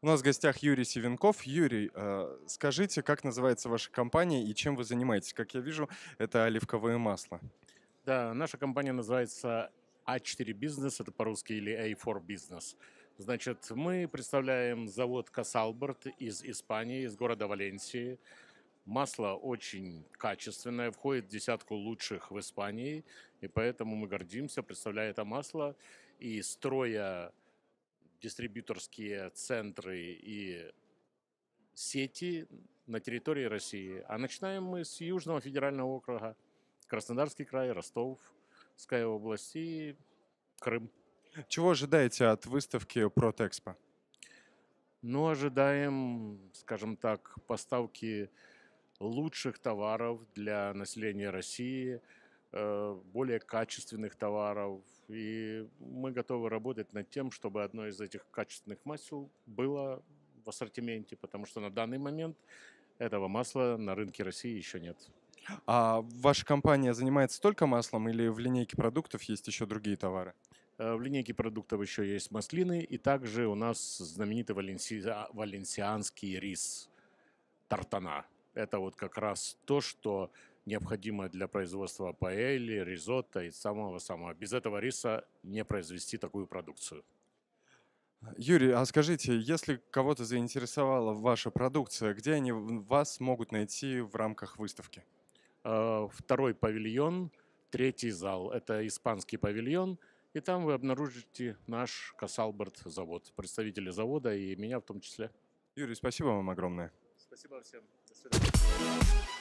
У нас в гостях Юрий Севенков. Юрий, э, скажите, как называется ваша компания и чем вы занимаетесь? Как я вижу, это оливковое масло. Да, наша компания называется А4 Бизнес, это по-русски, или A4 Бизнес. Значит, мы представляем завод Касалберт из Испании, из города Валенсии. Масло очень качественное, входит в десятку лучших в Испании, и поэтому мы гордимся, представляя это масло. И строя дистрибьюторские центры и сети на территории России. А начинаем мы с Южного федерального округа, Краснодарский край, Ростовская область и Крым. Чего ожидаете от выставки Протекспо? Ну, ожидаем, скажем так, поставки лучших товаров для населения России – Э, более качественных товаров. И мы готовы работать над тем, чтобы одно из этих качественных масел было в ассортименте, потому что на данный момент этого масла на рынке России еще нет. А ваша компания занимается только маслом или в линейке продуктов есть еще другие товары? Э, в линейке продуктов еще есть маслины, и также у нас знаменитый валенси... А, валенсианский рис тартана. Это вот как раз то, что необходимое для производства паэли, ризотто и самого-самого. Без этого риса не произвести такую продукцию. Юрий, а скажите, если кого-то заинтересовала ваша продукция, где они вас могут найти в рамках выставки? А, второй павильон, третий зал. Это испанский павильон, и там вы обнаружите наш Касалберт завод, представители завода и меня в том числе. Юрий, спасибо вам огромное. Спасибо всем. До свидания.